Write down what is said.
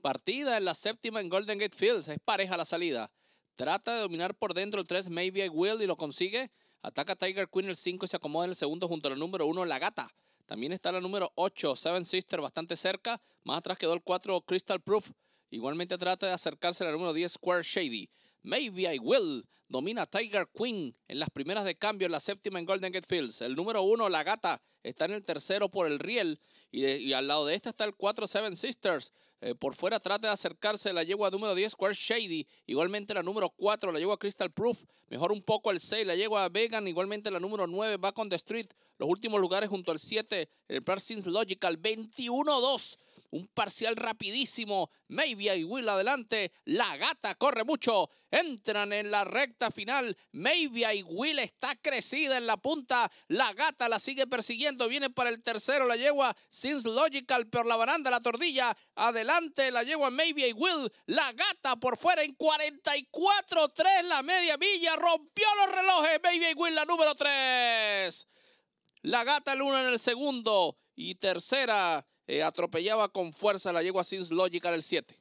Partida en la séptima en Golden Gate Fields. Es pareja la salida. Trata de dominar por dentro el 3, Maybe I Will, y lo consigue. Ataca Tiger Queen el 5 y se acomoda en el segundo junto a la número 1, La Gata. También está la número 8, Seven Sisters, bastante cerca. Más atrás quedó el 4, Crystal Proof. Igualmente trata de acercarse al número 10, Square Shady. Maybe I Will domina Tiger Queen en las primeras de cambio, en la séptima en Golden Gate Fields. El número uno, La Gata, está en el tercero por el riel. Y, al lado de esta está el 4 Seven Sisters. Eh, por fuera trata de acercarse la yegua número 10, Square Shady. Igualmente la número 4, la yegua Crystal Proof. Mejor un poco el 6, la yegua Vegan. Igualmente la número 9, Back on the Street. Los últimos lugares junto al 7, el Parsons Logical. 21-2 un parcial rapidísimo. Maybe y Will adelante. La gata corre mucho. Entran en la recta final. Maybe y Will está crecida en la punta. La gata la sigue persiguiendo. Viene para el tercero la yegua. Since Logical por la baranda, la tordilla. Adelante la yegua Maybe y Will. La gata por fuera en 44-3. La media milla rompió los relojes. Maybe y Will la número 3. La gata el uno en el segundo. Y tercera eh, atropellaba con fuerza la yegua Sims lógica del 7.